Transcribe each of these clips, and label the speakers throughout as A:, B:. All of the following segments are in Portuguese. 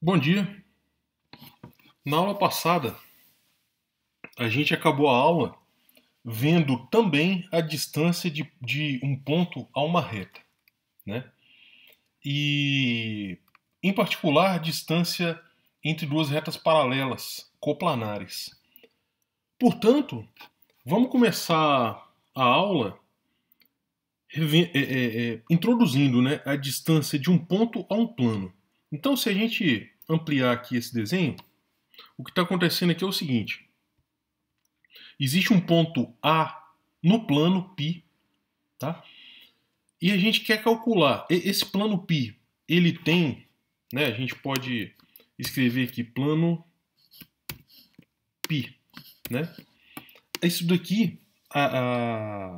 A: Bom dia. Na aula passada, a gente acabou a aula vendo também a distância de, de um ponto a uma reta, né? E, em particular, a distância entre duas retas paralelas, coplanares. Portanto, vamos começar a aula é, é, é, introduzindo né, a distância de um ponto a um plano. Então, se a gente ampliar aqui esse desenho, o que está acontecendo aqui é o seguinte. Existe um ponto A no plano π, tá? E a gente quer calcular esse plano π, ele tem, né, a gente pode escrever aqui plano π, né? Isso daqui, a,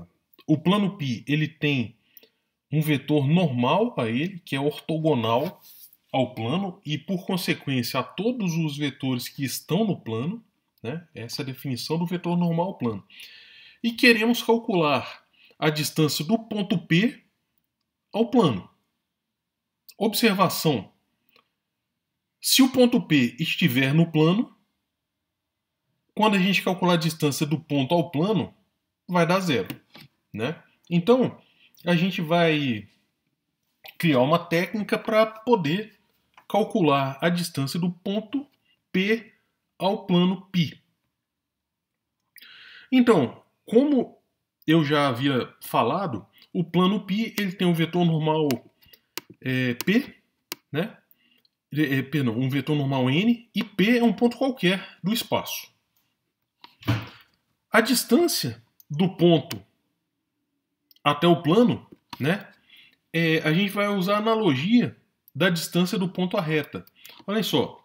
A: a, o plano π, ele tem um vetor normal a ele, que é ortogonal ao plano e, por consequência, a todos os vetores que estão no plano. Né? Essa é a definição do vetor normal ao plano. E queremos calcular a distância do ponto P ao plano. Observação: se o ponto P estiver no plano, quando a gente calcular a distância do ponto ao plano, vai dar zero. Né? Então, a gente vai criar uma técnica para poder calcular a distância do ponto P ao plano π. Então, como eu já havia falado, o plano π ele tem um vetor normal é, p, né? É, perdão, um vetor normal n e p é um ponto qualquer do espaço. A distância do ponto até o plano, né? É, a gente vai usar a analogia da distância do ponto à reta. Olha só,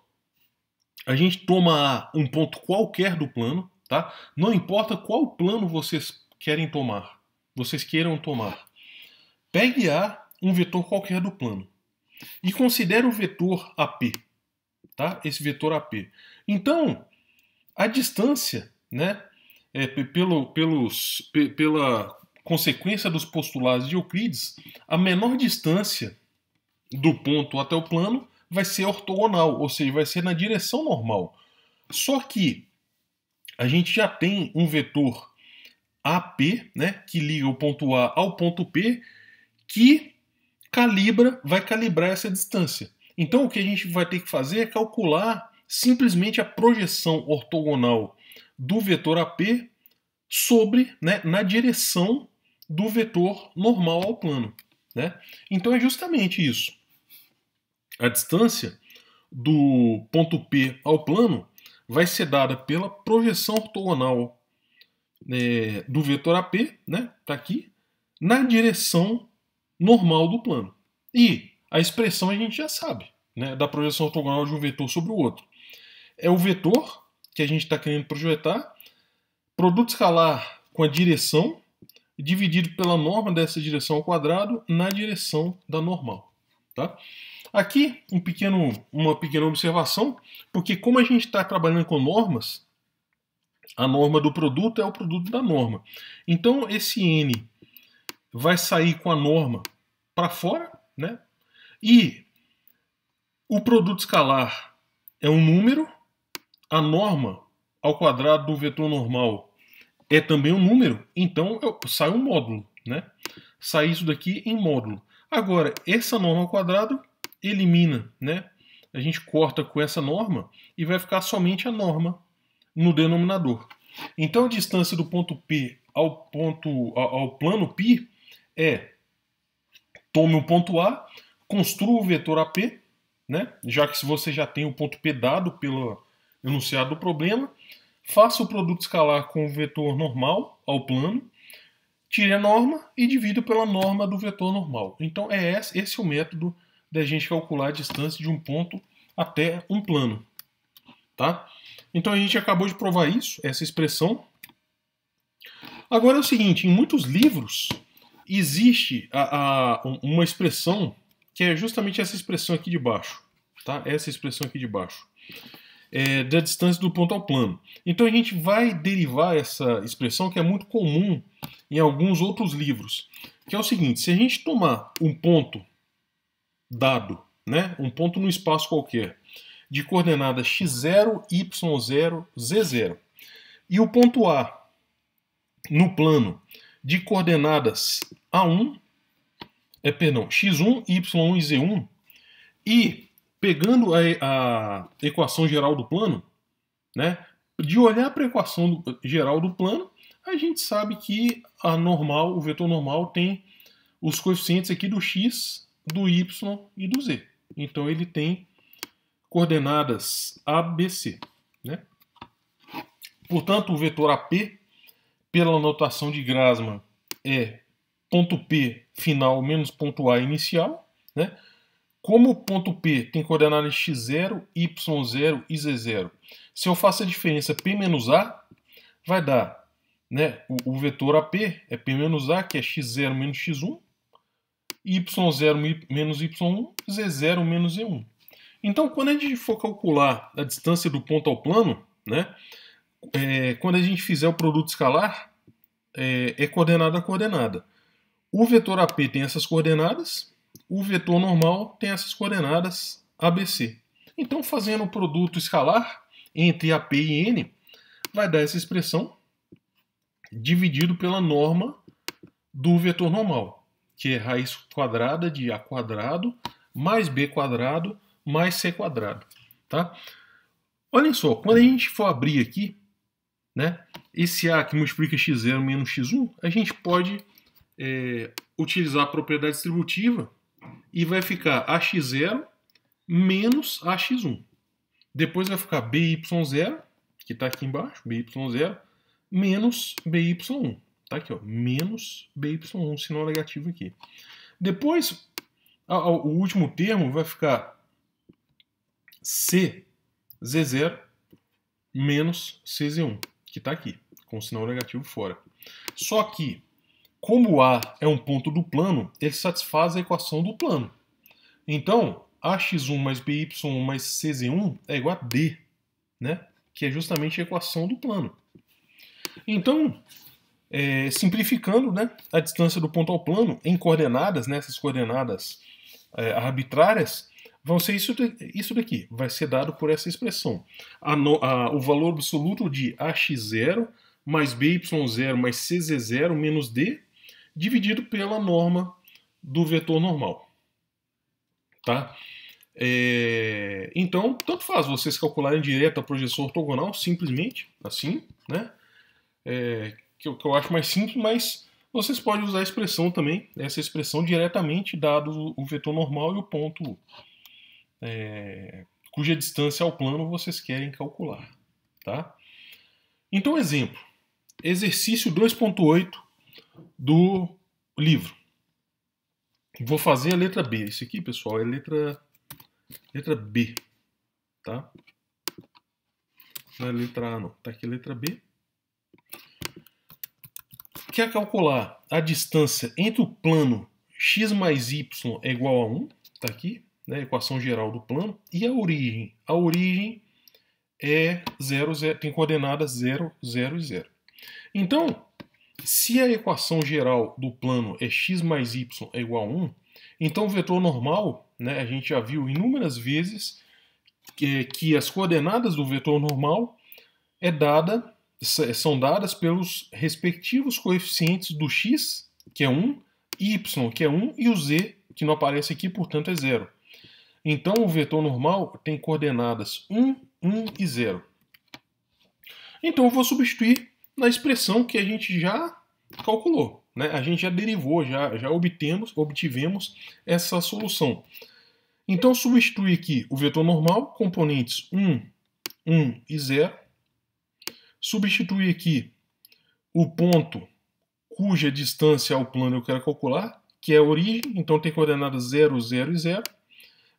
A: a gente toma um ponto qualquer do plano, tá? Não importa qual plano vocês querem tomar, vocês queiram tomar. Pegue A, um vetor qualquer do plano, e considere o vetor AP, tá? Esse vetor AP. Então, a distância, né, é, pelo, pelos, pela consequência dos postulados de Euclides, a menor distância do ponto até o plano vai ser ortogonal, ou seja, vai ser na direção normal. Só que a gente já tem um vetor AP, né, que liga o ponto A ao ponto P, que calibra, vai calibrar essa distância. Então o que a gente vai ter que fazer é calcular simplesmente a projeção ortogonal do vetor AP sobre, né, na direção do vetor normal ao plano. Né? Então é justamente isso. A distância do ponto P ao plano vai ser dada pela projeção ortogonal é, do vetor AP, né, tá aqui, na direção normal do plano. E a expressão a gente já sabe, né, da projeção ortogonal de um vetor sobre o outro. É o vetor que a gente está querendo projetar, produto escalar com a direção dividido pela norma dessa direção ao quadrado na direção da normal. Tá? Aqui um pequeno, uma pequena observação, porque como a gente está trabalhando com normas, a norma do produto é o produto da norma. Então esse n vai sair com a norma para fora, né? E o produto escalar é um número, a norma ao quadrado do vetor normal é também um número, então eu, sai um módulo, né? Sai isso daqui em módulo. Agora, essa norma ao quadrado elimina, né? A gente corta com essa norma e vai ficar somente a norma no denominador. Então a distância do ponto P ao ponto ao, plano π é tome o um ponto A, construa o vetor AP, né? Já que se você já tem o ponto P dado pelo enunciado do problema, Faça o produto escalar com o vetor normal ao plano, tire a norma e divido pela norma do vetor normal. Então é esse, esse é o método da gente calcular a distância de um ponto até um plano. Tá? Então a gente acabou de provar isso, essa expressão. Agora é o seguinte, em muitos livros existe a, a, uma expressão que é justamente essa expressão aqui de baixo. Tá? Essa expressão aqui de baixo é, da distância do ponto ao plano. Então a gente vai derivar essa expressão que é muito comum em alguns outros livros, que é o seguinte: se a gente tomar um ponto dado, né, um ponto no espaço qualquer, de coordenadas x0, y0, z0, e o ponto A no plano de coordenadas A1, é, perdão, x1, y1 e z1, e pegando a, a equação geral do plano, né? De olhar para a equação do, geral do plano, a gente sabe que a normal, o vetor normal tem os coeficientes aqui do x, do y e do z. Então ele tem coordenadas abc, né? Portanto, o vetor AP, pela notação de Grassmann, é ponto P final menos ponto A inicial, né? Como o ponto P tem coordenadas x0, y0 e z0, se eu faço a diferença P menos A, vai dar né, o, o vetor AP é P menos A, que é x0 menos x1, y0 menos y1, z0 menos e1. Então, quando a gente for calcular a distância do ponto ao plano, né, é, quando a gente fizer o produto escalar, é, é coordenada a coordenada. O vetor AP tem essas coordenadas, o vetor normal tem essas coordenadas ABC. Então, fazendo o produto escalar entre AP e N, vai dar essa expressão dividido pela norma do vetor normal, que é raiz quadrada de A quadrado mais B quadrado mais C quadrado. Tá? Olhem só, quando a gente for abrir aqui, né, esse A que multiplica x0 menos x1, a gente pode é, utilizar a propriedade distributiva e vai ficar AX0 menos AX1. Depois vai ficar BY0, que está aqui embaixo, BY0, menos BY1. Está aqui, ó, menos BY1, sinal negativo aqui. Depois, a, a, o último termo vai ficar CZ0 menos CZ1, que está aqui, com sinal negativo fora. Só que como A é um ponto do plano, ele satisfaz a equação do plano. Então, AX1 mais BY mais CZ1 é igual a D, né? que é justamente a equação do plano. Então, é, simplificando né, a distância do ponto ao plano em coordenadas, nessas né, coordenadas é, arbitrárias, vão ser isso, isso daqui, vai ser dado por essa expressão. A no, a, o valor absoluto de AX0 mais BY0 mais CZ0 menos D dividido pela norma do vetor normal. Tá? É, então, tanto faz vocês calcularem direto a projeção ortogonal, simplesmente, assim, né? É, que, eu, que, eu acho mais simples, mas vocês podem usar a expressão também, essa expressão diretamente, dado o vetor normal e o ponto é, cuja distância ao plano vocês querem calcular, tá? Então, exemplo, exercício 2.8 do livro. Vou fazer a letra B. Isso aqui, pessoal, é letra, letra B. Tá? Não é letra A, não. Tá aqui a letra B. Quer calcular a distância entre o plano x mais y é igual a 1. Tá aqui, né? Equação geral do plano. E a origem. A origem é 0, 0 tem coordenadas 0, 0 e 0. Então, se a equação geral do plano é x mais y é igual a 1, então o vetor normal, né, a gente já viu inúmeras vezes que, que as coordenadas do vetor normal é dada, são dadas pelos respectivos coeficientes do x, que é 1, y, que é 1, e o z, que não aparece aqui, portanto é zero. Então o vetor normal tem coordenadas 1, 1 e 0. Então eu vou substituir na expressão que a gente já calculou. Né? A gente já derivou, já, já obtemos, obtivemos essa solução. Então, substitui aqui o vetor normal, componentes 1, 1 e 0. Substitui aqui o ponto cuja distância ao plano eu quero calcular, que é a origem, então tem coordenadas 0, 0 e 0,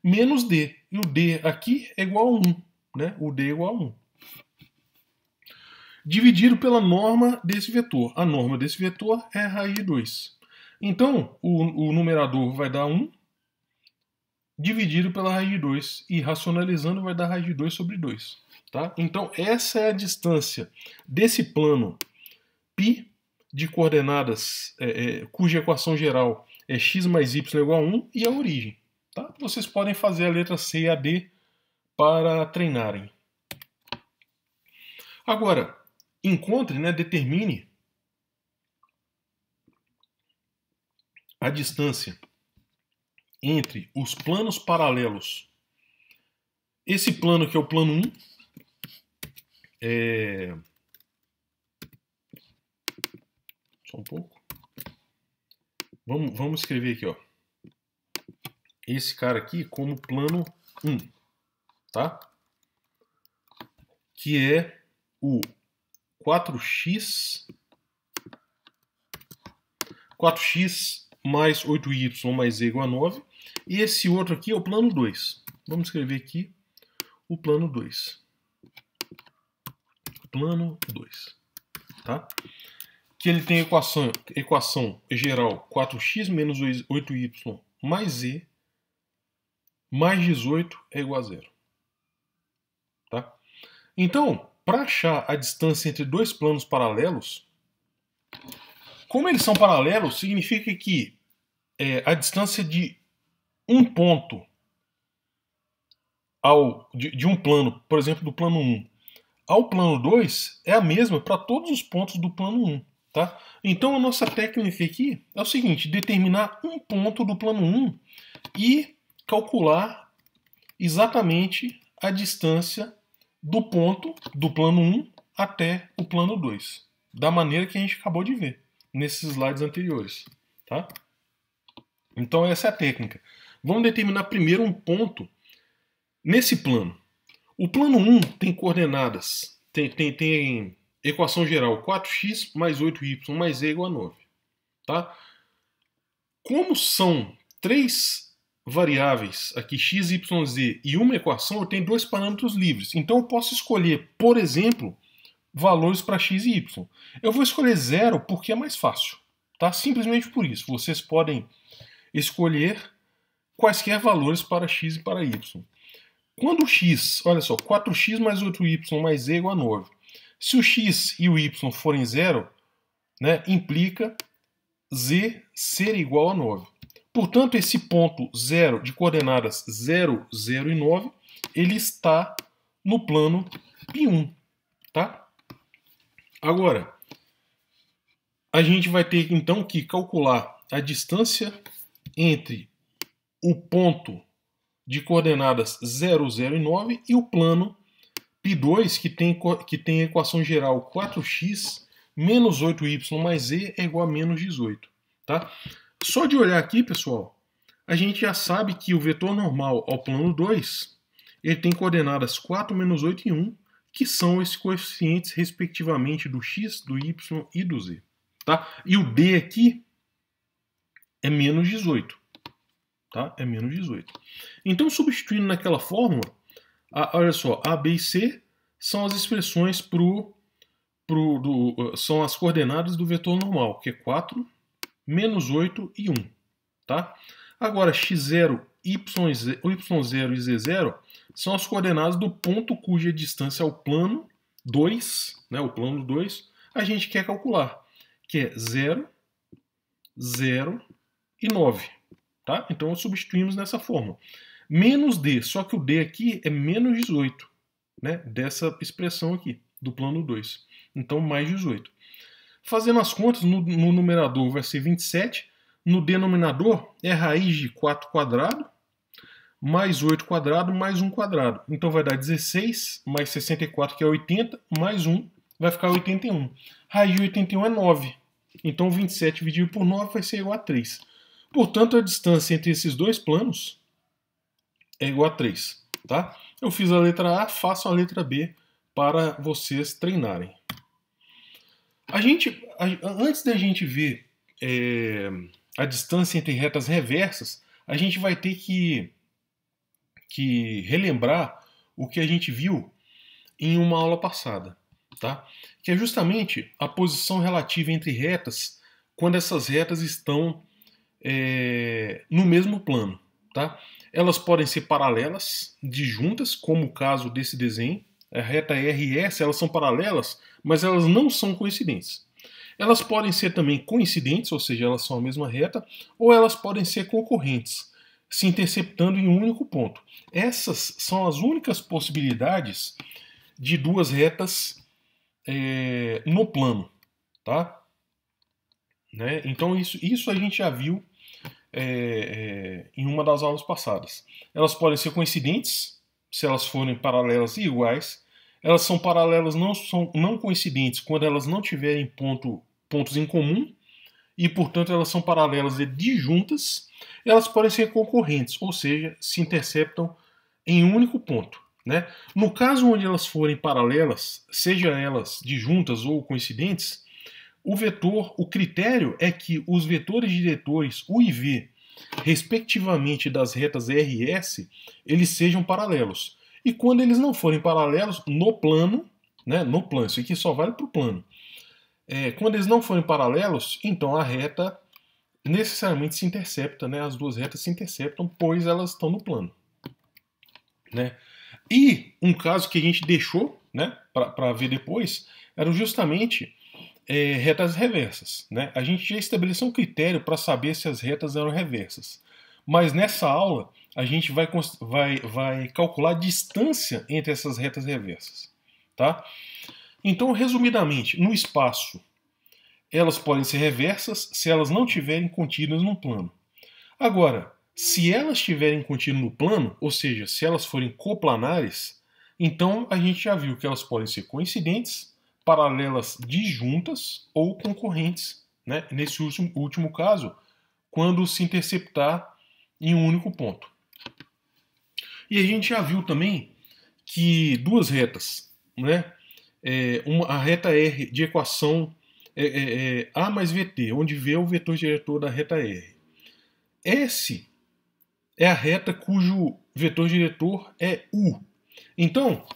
A: menos D. E o D aqui é igual a 1, né? O D é igual a 1 dividido pela norma desse vetor. A norma desse vetor é raiz de 2. Então, o, o numerador vai dar 1, dividido pela raiz de 2, e racionalizando vai dar raiz de 2 sobre 2. Tá? Então, essa é a distância desse plano π de coordenadas é, é, cuja equação geral é x mais y igual a 1 e a origem. Tá? Vocês podem fazer a letra C e a D para treinarem. Agora, encontre, né, determine a distância entre os planos paralelos. Esse plano que é o plano 1 é só um pouco. Vamos, vamos escrever aqui, ó. Esse cara aqui como plano 1, tá? Que é o 4x, 4x mais 8y mais z igual a 9. E esse outro aqui é o plano 2. Vamos escrever aqui o plano 2. Plano 2. Tá? Que ele tem equação, equação geral 4x menos 8y mais z mais 18 é igual a zero. Tá? Então, para achar a distância entre dois planos paralelos, como eles são paralelos, significa que é, a distância de um ponto ao, de, de, um plano, por exemplo, do plano 1, ao plano 2 é a mesma para todos os pontos do plano 1. Tá? Então a nossa técnica aqui é o seguinte: determinar um ponto do plano 1 e calcular exatamente a distância do ponto do plano 1 até o plano 2, da maneira que a gente acabou de ver nesses slides anteriores. Tá? Então essa é a técnica. Vamos determinar primeiro um ponto nesse plano. O plano 1 tem coordenadas, tem, tem, tem equação geral 4x mais 8y mais z igual a 9. Tá? Como são três variáveis aqui x, y, z e uma equação, eu tenho dois parâmetros livres. Então eu posso escolher, por exemplo, valores para x e y. Eu vou escolher zero porque é mais fácil. Tá? Simplesmente por isso. Vocês podem escolher quaisquer valores para x e para y. Quando x, olha só, 4x mais 8y mais z é igual a 9. Se o x e o y forem zero, né, implica z ser igual a 9. Portanto, esse ponto zero de coordenadas 0, 0 e 9, ele está no plano π1, tá? Agora, a gente vai ter então que calcular a distância entre o ponto de coordenadas 0, 0 e 9 e o plano π2, que tem, que tem a equação geral 4x menos 8y mais z é igual a menos 18, tá? Só de olhar aqui, pessoal, a gente já sabe que o vetor normal ao plano 2 ele tem coordenadas 4, menos 8 e 1, que são esses coeficientes, respectivamente, do x, do y e do z. Tá? E o d aqui é menos 18. Tá? É menos 18. Então, substituindo naquela fórmula, a, olha só, a, b e c são as expressões pro, pro, do, são as coordenadas do vetor normal, que é 4, menos 8 e 1. Tá? Agora, x0, y0, e z0 são as coordenadas do ponto cuja distância ao plano 2, né, o plano 2, a gente quer calcular, que é 0, 0 e 9. Tá? Então, substituímos nessa forma. Menos d, só que o d aqui é menos 18, né, dessa expressão aqui, do plano 2. Então, mais 18. Fazendo as contas, no, no numerador vai ser 27, no denominador é raiz de 4 quadrado, mais 8 quadrado, mais 1 quadrado. Então vai dar 16, mais 64, que é 80, mais 1, vai ficar 81. Raiz de 81 é 9. Então 27 dividido por 9 vai ser igual a 3. Portanto, a distância entre esses dois planos é igual a 3. Tá? Eu fiz a letra A, faço a letra B para vocês treinarem. A gente, a, antes da gente ver é, a distância entre retas reversas, a gente vai ter que, que relembrar o que a gente viu em uma aula passada, tá? Que é justamente a posição relativa entre retas quando essas retas estão é, no mesmo plano, tá? Elas podem ser paralelas, disjuntas, como o caso desse desenho, a é, reta RS, elas são paralelas, mas elas não são coincidentes. Elas podem ser também coincidentes, ou seja, elas são a mesma reta, ou elas podem ser concorrentes, se interceptando em um único ponto. Essas são as únicas possibilidades de duas retas é, no plano, tá? Né? Então isso, isso a gente já viu é, é, em uma das aulas passadas. Elas podem ser coincidentes, se elas forem paralelas e iguais, elas são paralelas não, são, não coincidentes quando elas não tiverem ponto, pontos em comum, e portanto elas são paralelas e disjuntas, elas podem ser concorrentes, ou seja, se interceptam em um único ponto. Né? No caso onde elas forem paralelas, seja elas disjuntas ou coincidentes, o vetor, o critério é que os vetores diretores U e V, respectivamente das retas RS, eles sejam paralelos. E quando eles não forem paralelos no plano, né, no plano, isso aqui só vale para o plano. É, quando eles não forem paralelos, então a reta necessariamente se intercepta, né? As duas retas se interceptam, pois elas estão no plano, né? E um caso que a gente deixou, né, para ver depois, eram justamente é, retas reversas, né? A gente já estabeleceu um critério para saber se as retas eram reversas, mas nessa aula a gente vai, vai, vai calcular a distância entre essas retas reversas. Tá? Então, resumidamente, no espaço, elas podem ser reversas se elas não tiverem contínuas no plano. Agora, se elas tiverem contínuo no plano, ou seja, se elas forem coplanares, então a gente já viu que elas podem ser coincidentes, paralelas disjuntas ou concorrentes. Né? Nesse último, último caso, quando se interceptar em um único ponto. E a gente já viu também que duas retas, né? É, uma, a reta R de equação é, é, é A mais VT, onde V é o vetor diretor da reta R. S é a reta cujo vetor diretor é U. Então,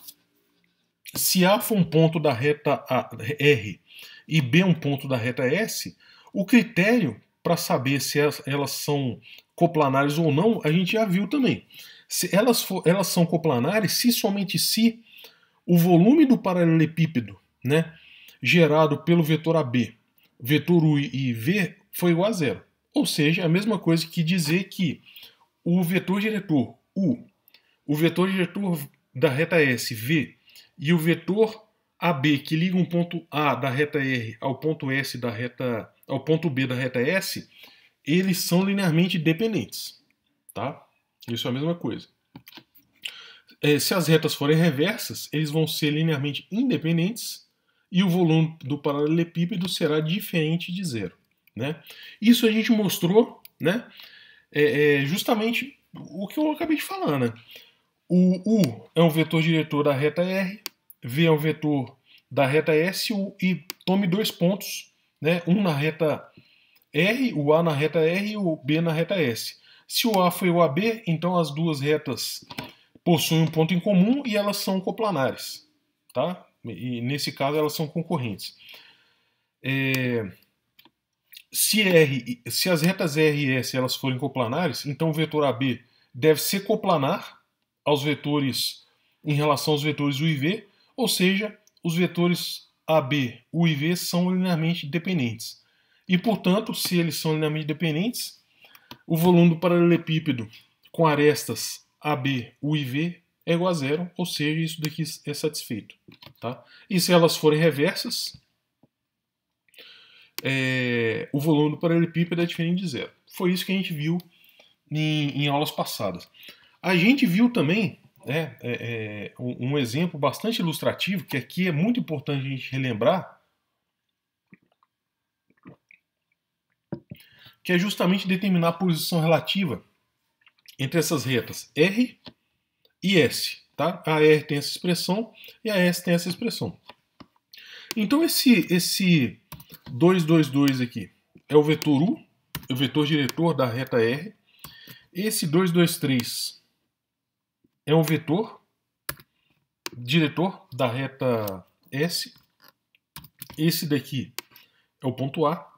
A: se A for um ponto da reta a, R e B um ponto da reta S, o critério para saber se elas são coplanares ou não, a gente já viu também. Se elas, for, elas são coplanares se somente se o volume do paralelepípedo né, gerado pelo vetor AB, vetor U e V, foi igual a zero. Ou seja, é a mesma coisa que dizer que o vetor diretor U, o vetor diretor da reta S, V, e o vetor AB que liga um ponto A da reta R ao ponto S da reta ao ponto B da reta S, eles são linearmente dependentes, tá? Isso é a mesma coisa. É, se as retas forem reversas, eles vão ser linearmente independentes e o volume do paralelepípedo será diferente de zero. Né? Isso a gente mostrou né? É, é justamente o que eu acabei de falar. Né? O U é um vetor diretor da reta R, V é um vetor da reta S e tome dois pontos, né? um na reta R, o A na reta R e o B na reta S. Se o A foi o AB, então as duas retas possuem um ponto em comum e elas são coplanares. Tá? E nesse caso elas são concorrentes. É... Se, R, se as retas R e S elas forem coplanares, então o vetor AB deve ser coplanar aos vetores em relação aos vetores U e V, ou seja, os vetores AB, U e V são linearmente dependentes. E, portanto, se eles são linearmente dependentes, o volume do paralelepípedo com arestas AB, U e V é igual a zero, ou seja, isso daqui é satisfeito. Tá? E se elas forem reversas, é, o volume do paralelepípedo é diferente de zero. Foi isso que a gente viu em, em aulas passadas. A gente viu também né, é, é, um exemplo bastante ilustrativo, que aqui é muito importante a gente relembrar, que é justamente determinar a posição relativa entre essas retas R e S. Tá? A R tem essa expressão e a S tem essa expressão. Então esse, esse 2, 2, 2 aqui é o vetor U, é o vetor diretor da reta R. Esse 2, 2, 3 é o vetor diretor da reta S. Esse daqui é o ponto A.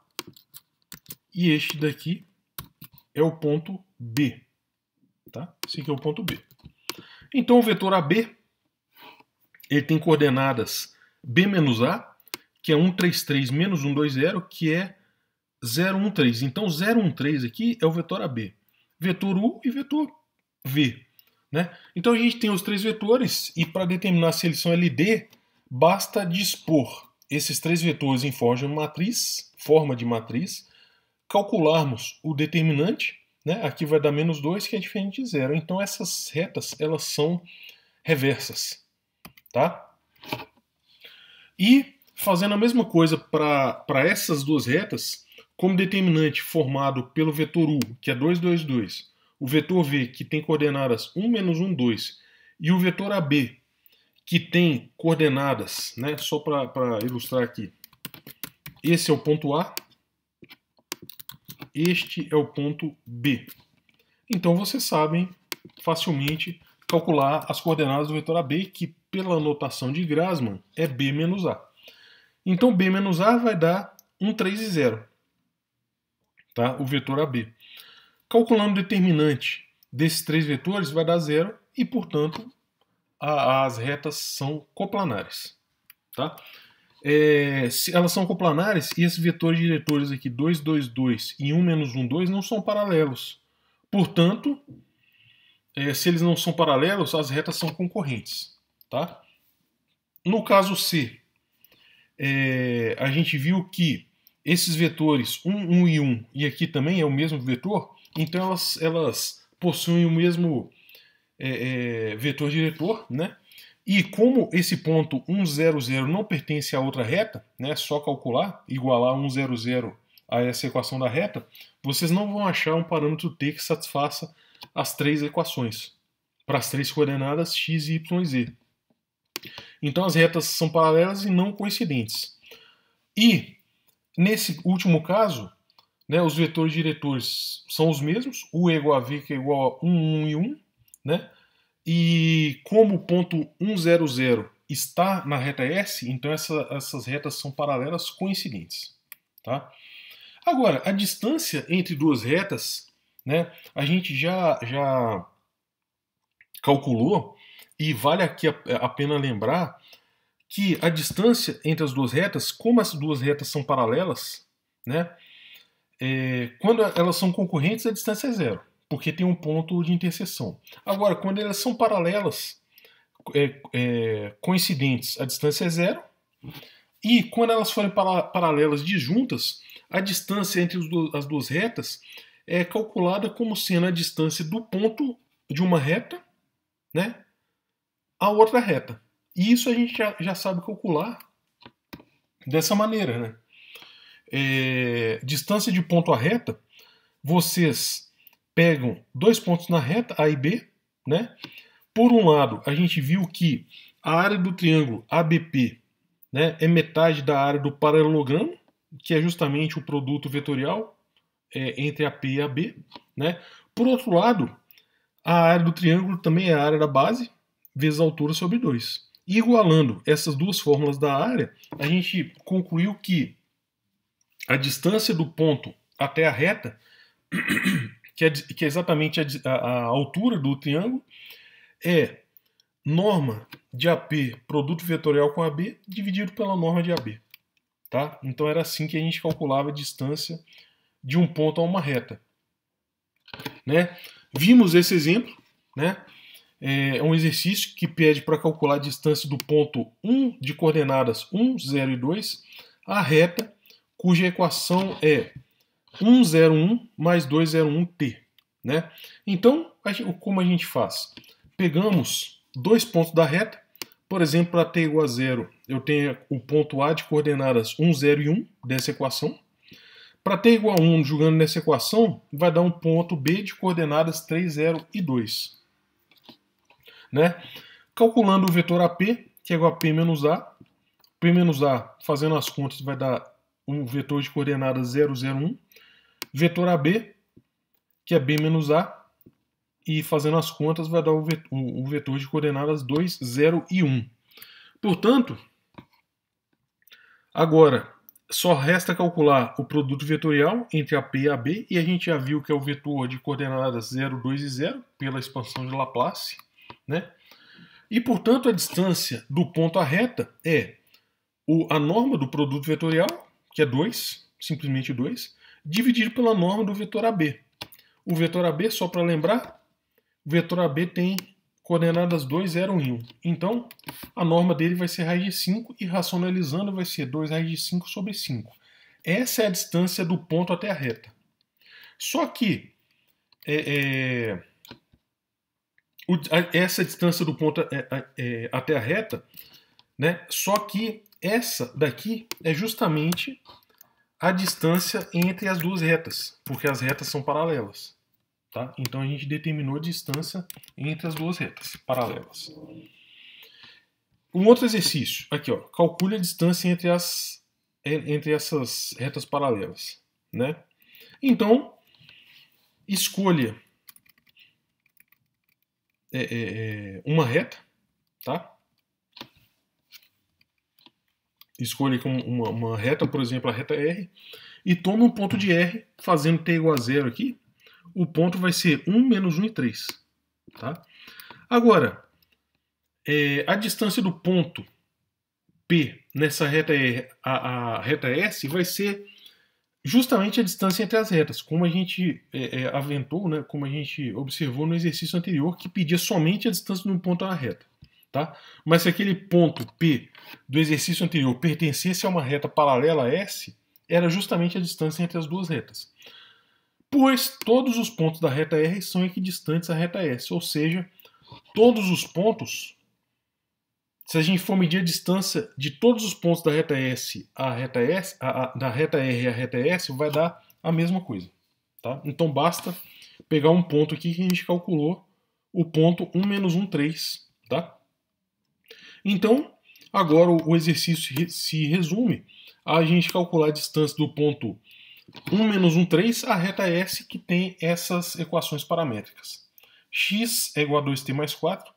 A: E este daqui é o ponto B. Tá? Esse aqui é o ponto B. Então o vetor AB ele tem coordenadas B menos A, que é 1, 3, 3 menos 1, 2, 0, que é 0, 1, 3. Então 0, 1, 3 aqui é o vetor AB. Vetor U e vetor V. Né? Então a gente tem os três vetores e para determinar se eles são LD, basta dispor esses três vetores em forma de matriz, forma de matriz, calcularmos o determinante, né, aqui vai dar menos 2, que é diferente de zero. Então essas retas elas são reversas. Tá? E fazendo a mesma coisa para essas duas retas, como determinante formado pelo vetor u, que é 2, 2, 2, o vetor v, que tem coordenadas 1, menos 1, 2, e o vetor AB, que tem coordenadas, né, só para ilustrar aqui, esse é o ponto A, este é o ponto B. Então vocês sabem facilmente calcular as coordenadas do vetor AB, que pela notação de Grassmann é B menos A. Então B menos A vai dar 1, 3 e 0. Tá? O vetor AB. Calculando o determinante desses três vetores vai dar zero e, portanto, a, as retas são coplanares. Tá? é, se elas são coplanares e esses vetores diretores aqui 2, 2, 2 e 1, menos 1, 2 não são paralelos. Portanto, é, se eles não são paralelos, as retas são concorrentes. Tá? No caso C, é, a gente viu que esses vetores 1, 1 e 1, e aqui também é o mesmo vetor, então elas, elas possuem o mesmo é, é, vetor diretor, né? E como esse ponto 1,00 não pertence a outra reta, né, só calcular, igualar 1,00 a essa equação da reta, vocês não vão achar um parâmetro t que satisfaça as três equações, para as três coordenadas x, y e z. Então as retas são paralelas e não coincidentes. E, nesse último caso, né, os vetores diretores são os mesmos, u é igual a v, que é igual a 1, 1 e 1, né? E como o ponto 100 está na reta S, então essa, essas retas são paralelas coincidentes. Tá? Agora, a distância entre duas retas, né, a gente já, já calculou, e vale aqui a, a pena lembrar que a distância entre as duas retas, como as duas retas são paralelas, né, é, quando elas são concorrentes, a distância é zero porque tem um ponto de interseção. Agora, quando elas são paralelas, é, é, coincidentes, a distância é zero. E quando elas forem para, paralelas disjuntas, a distância entre do, as duas retas é calculada como sendo a distância do ponto de uma reta né, à outra reta. E isso a gente já, já sabe calcular dessa maneira. Né? É, distância de ponto a reta, vocês pegam dois pontos na reta A e B, né? Por um lado, a gente viu que a área do triângulo ABP né, é metade da área do paralelogramo, que é justamente o produto vetorial é, entre AP e AB. Né? Por outro lado, a área do triângulo também é a área da base, vezes a altura sobre 2. Igualando essas duas fórmulas da área, a gente concluiu que a distância do ponto até a reta que é, que é exatamente a, a altura do triângulo, é norma de AB, produto vetorial com AB, dividido pela norma de AB. Tá? Então era assim que a gente calculava a distância de um ponto a uma reta. Né? Vimos esse exemplo, né? é um exercício que pede para calcular a distância do ponto 1 de coordenadas 1, 0 e 2 à reta, cuja equação é 101 mais 201t. Né? Então, a gente, como a gente faz? Pegamos dois pontos da reta, por exemplo, para t igual a zero, eu tenho o ponto A de coordenadas 1, 0 e 1 dessa equação. Para t igual a 1, jogando nessa equação, vai dar um ponto B de coordenadas 3, 0 e 2. Né? Calculando o vetor AP, que é igual a P menos A. P menos A, fazendo as contas, vai dar um vetor de coordenadas 0, 0, 1 vetor AB, que é B menos A, e fazendo as contas vai dar o vetor de coordenadas 2, 0 e 1. Portanto, agora só resta calcular o produto vetorial entre AP e AB, e a gente já viu que é o vetor de coordenadas 0, 2 e 0, pela expansão de Laplace. Né? E, portanto, a distância do ponto à reta é o, a norma do produto vetorial, que é 2, simplesmente 2, dividido pela norma do vetor AB. O vetor AB, só para lembrar, o vetor AB tem coordenadas 2, 0, 1. Então, a norma dele vai ser raiz de 5 e racionalizando vai ser 2 raiz de 5 sobre 5. Essa é a distância do ponto até a reta. Só que é, é, o, a, essa distância do ponto é, é até a reta, né, só que essa daqui é justamente a distância entre as duas retas, porque as retas são paralelas. Tá? Então a gente determinou a distância entre as duas retas paralelas. Um outro exercício, aqui, ó, calcule a distância entre, as, é, entre essas retas paralelas. Né? Então, escolha é, é, é uma reta, tá? Escolhe uma, uma reta, por exemplo, a reta R, e toma um ponto de R, fazendo T igual a zero aqui, o ponto vai ser 1 menos 1 e 3. Tá? Agora, é, a distância do ponto P nessa reta R, a, a, reta S vai ser justamente a distância entre as retas, como a gente é, é, aventou, né, como a gente observou no exercício anterior, que pedia somente a distância de um ponto à reta. Tá? Mas se aquele ponto P do exercício anterior pertencesse a uma reta paralela a S, era justamente a distância entre as duas retas. Pois todos os pontos da reta R são equidistantes à reta S, ou seja, todos os pontos, se a gente for medir a distância de todos os pontos da reta S à reta S, a, a, da reta R à reta S, vai dar a mesma coisa. Tá? Então basta pegar um ponto aqui que a gente calculou, o ponto 1 menos 1, 3, tá? Então, agora o exercício se resume a gente calcular a distância do ponto 1 menos 1, 3, a reta S que tem essas equações paramétricas. x é igual a 2t mais 4,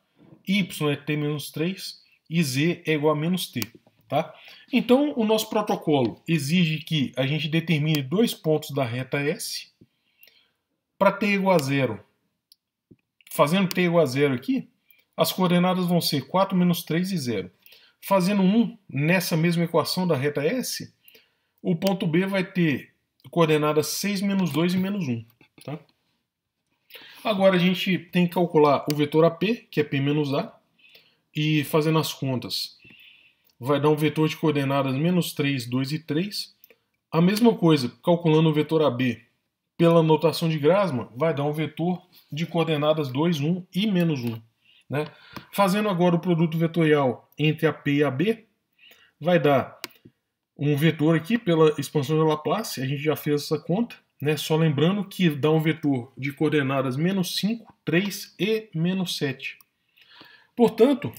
A: y é t menos 3 e z é igual a menos t. Tá? Então, o nosso protocolo exige que a gente determine dois pontos da reta S. Para t igual a zero, fazendo t igual a zero aqui, as coordenadas vão ser 4 menos 3 e 0. Fazendo 1 nessa mesma equação da reta S, o ponto B vai ter coordenadas 6 menos 2 e menos 1. Tá? Agora a gente tem que calcular o vetor AP, que é P menos A, e fazendo as contas, vai dar um vetor de coordenadas menos 3, 2 e 3. A mesma coisa, calculando o vetor AB pela notação de Grasman, vai dar um vetor de coordenadas 2, 1 e menos 1. Né? Fazendo agora o produto vetorial entre a P e a B, vai dar um vetor aqui pela expansão de Laplace, a gente já fez essa conta. Né? Só lembrando que dá um vetor de coordenadas menos 5, 3 e menos 7. Portanto,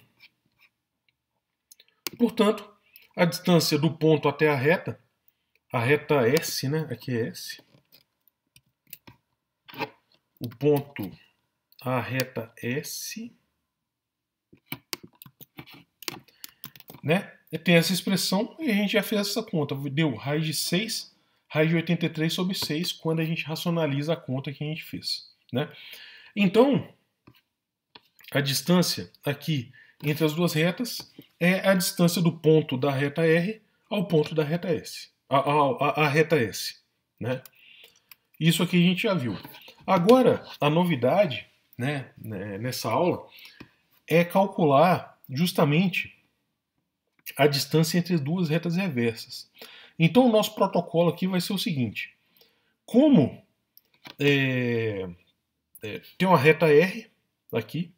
A: portanto, a distância do ponto até a reta, a reta S, né? aqui é S, o ponto, a reta S, né? tem essa expressão e a gente já fez essa conta. Deu raiz de 6, raiz de 83 sobre 6, quando a gente racionaliza a conta que a gente fez. Né? Então, a distância aqui entre as duas retas é a distância do ponto da reta R ao ponto da reta S. A, a, a reta S. Né? Isso aqui a gente já viu. Agora, a novidade né, né nessa aula é calcular justamente a distância entre duas retas reversas. Então o nosso protocolo aqui vai ser o seguinte: como é, é, tem uma reta R aqui,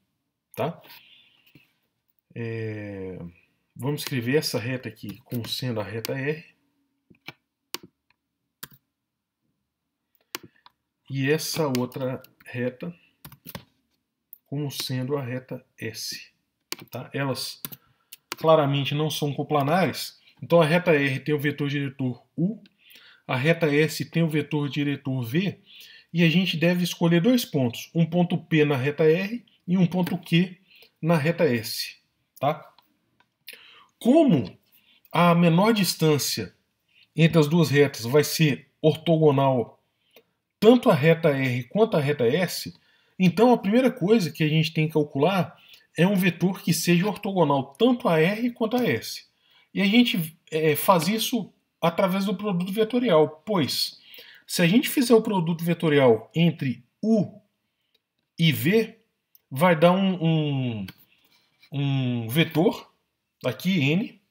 A: tá? É, vamos escrever essa reta aqui como sendo a reta R. E essa outra reta como sendo a reta S. Tá? Elas claramente não são coplanares, então a reta R tem o vetor diretor U, a reta S tem o vetor diretor V, e a gente deve escolher dois pontos, um ponto P na reta R e um ponto Q na reta S. Tá? Como a menor distância entre as duas retas vai ser ortogonal tanto a reta R quanto a reta S, então a primeira coisa que a gente tem que calcular é um vetor que seja ortogonal tanto a R quanto a S. E a gente é, faz isso através do produto vetorial, pois se a gente fizer o produto vetorial entre U e V, vai dar um, um, um vetor, aqui N,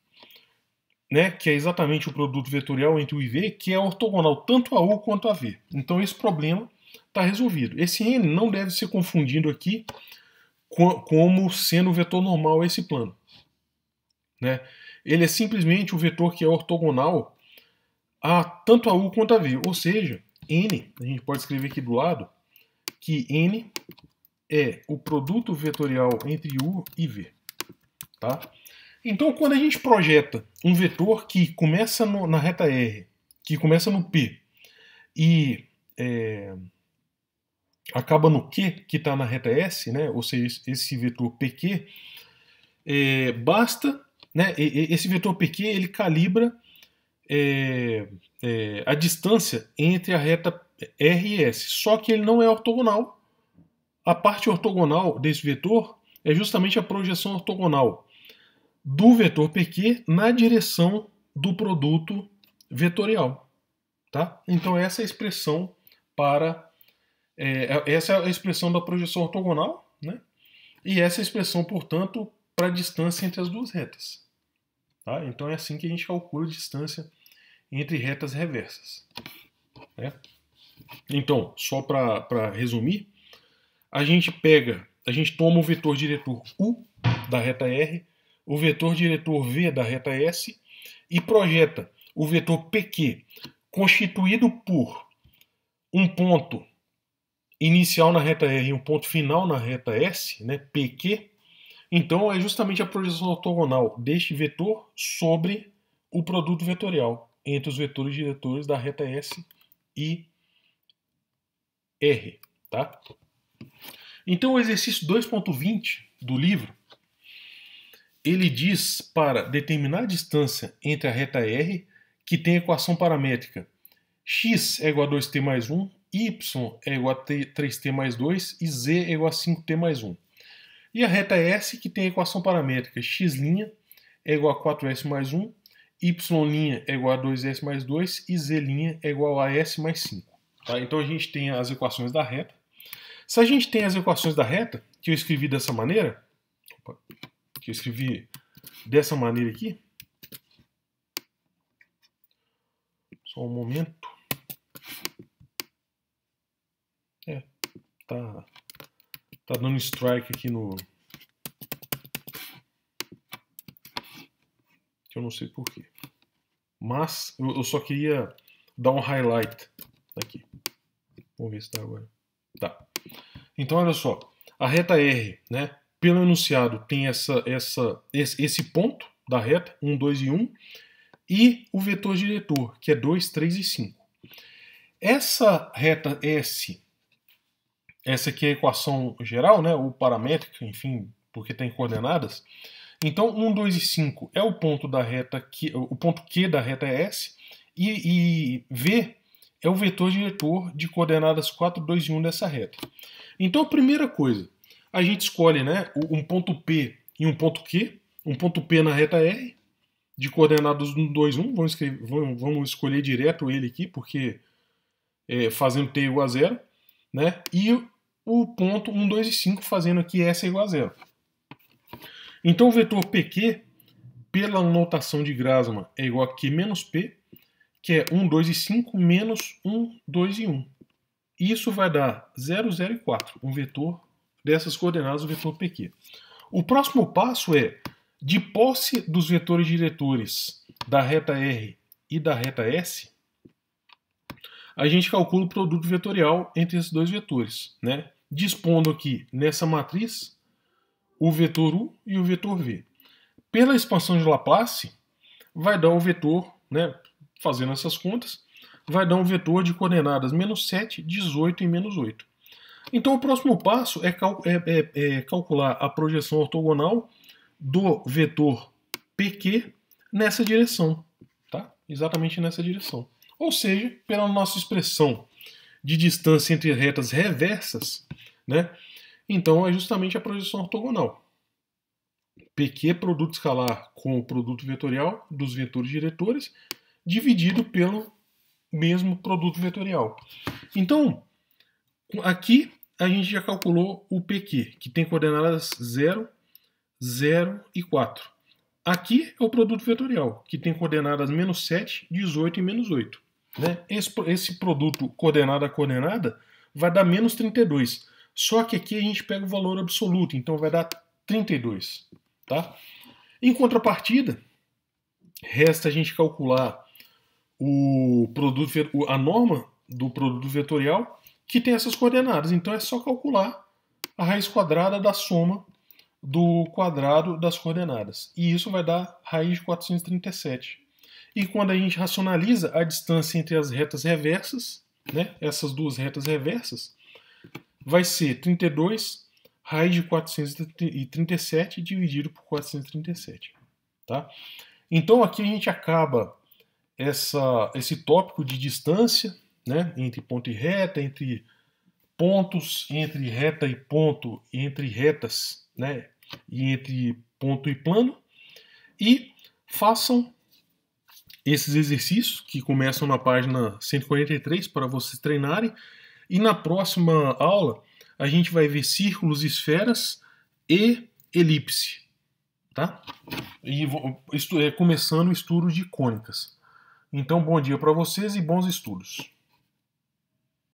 A: né, que é exatamente o produto vetorial entre U e V, que é ortogonal tanto a U quanto a V. Então esse problema está resolvido. Esse N não deve ser confundido aqui como sendo o vetor normal a esse plano. Né? Ele é simplesmente o vetor que é ortogonal a tanto a U quanto a V. Ou seja, N, a gente pode escrever aqui do lado, que N é o produto vetorial entre U e V. Tá? Então, quando a gente projeta um vetor que começa no, na reta R, que começa no P, e é, acaba no Q, que está na reta S, né? ou seja, esse vetor PQ, é, basta, né? esse vetor PQ ele calibra é, é, a distância entre a reta R e S, só que ele não é ortogonal. A parte ortogonal desse vetor é justamente a projeção ortogonal do vetor PQ na direção do produto vetorial. Tá? Então essa é a expressão para é, é, essa é a expressão da projeção ortogonal, né? E essa é a expressão, portanto, para a distância entre as duas retas. Tá? Então é assim que a gente calcula a distância entre retas reversas. Né? Então, só para resumir, a gente pega, a gente toma o vetor diretor U da reta R, o vetor diretor V da reta S e projeta o vetor PQ constituído por um ponto inicial na reta R e um ponto final na reta S, né, PQ, então é justamente a projeção ortogonal deste vetor sobre o produto vetorial entre os vetores diretores da reta S e R. Tá? Então o exercício 2.20 do livro, ele diz para determinar a distância entre a reta R, que tem equação paramétrica x é igual a 2t mais 1 y é igual a 3t mais 2 e z é igual a 5t mais 1. E a reta é S, que tem a equação paramétrica x' é igual a 4s mais 1, y' é igual a 2s mais 2 e z' é igual a s mais 5. Tá? Então a gente tem as equações da reta. Se a gente tem as equações da reta, que eu escrevi dessa maneira, opa, que eu escrevi dessa maneira aqui, só um momento. tá, tá dando strike aqui no. eu não sei porquê. Mas eu, eu só queria dar um highlight aqui. Vamos ver se dá tá agora. Tá. Então olha só. A reta R, né? Pelo enunciado, tem essa, essa, esse, esse ponto da reta, 1, 2 e 1, e o vetor diretor, que é 2, 3 e 5. Essa reta S essa aqui é a equação geral, né, ou paramétrica, enfim, porque tem coordenadas. Então, 1, 2 e 5 é o ponto da reta Q, o ponto Q da reta é S, e, e V é o vetor diretor de coordenadas 4, 2 e 1 dessa reta. Então, a primeira coisa, a gente escolhe né, um ponto P e um ponto Q, um ponto P na reta R, de coordenadas 1, 2, 1, vamos, escrever, vamos escolher direto ele aqui, porque é, fazendo T igual a zero, né, e o ponto 1, 2 e 5, fazendo aqui S é igual a zero. Então o vetor PQ, pela notação de Grassmann, é igual a Q menos P, que é 1, 2 e 5 menos 1, 2 e 1. Isso vai dar 0, 0 e 4, um vetor dessas coordenadas, o vetor PQ. O próximo passo é, de posse dos vetores diretores da reta R e da reta S, a gente calcula o produto vetorial entre esses dois vetores. Né? dispondo aqui nessa matriz o vetor U e o vetor V. Pela expansão de Laplace, vai dar o vetor, né, fazendo essas contas, vai dar um vetor de coordenadas menos 7, 18 e menos 8. Então o próximo passo é, cal é, é, é calcular a projeção ortogonal do vetor PQ nessa direção, tá? exatamente nessa direção. Ou seja, pela nossa expressão de distância entre retas reversas, né? Então é justamente a projeção ortogonal. PQ é produto escalar com o produto vetorial dos vetores diretores dividido pelo mesmo produto vetorial. Então, aqui a gente já calculou o PQ, que tem coordenadas 0, 0 e 4. Aqui é o produto vetorial, que tem coordenadas menos 7, 18 e menos 8. Né? Esse, esse produto coordenada a coordenada vai dar menos 32. Só que aqui a gente pega o valor absoluto, então vai dar 32. Tá? Em contrapartida, resta a gente calcular o produto, a norma do produto vetorial que tem essas coordenadas. Então é só calcular a raiz quadrada da soma do quadrado das coordenadas. E isso vai dar raiz de 437. E quando a gente racionaliza a distância entre as retas reversas, né, essas duas retas reversas, vai ser 32 raiz de 437 dividido por 437. Tá? Então aqui a gente acaba essa, esse tópico de distância né, entre ponto e reta, entre pontos, entre reta e ponto, entre retas né, e entre ponto e plano. E façam esses exercícios que começam na página 143 para vocês treinarem. E na próxima aula a gente vai ver círculos, esferas e elipse, tá? E é, começando o estudo de cônicas. Então, bom dia para vocês e bons estudos.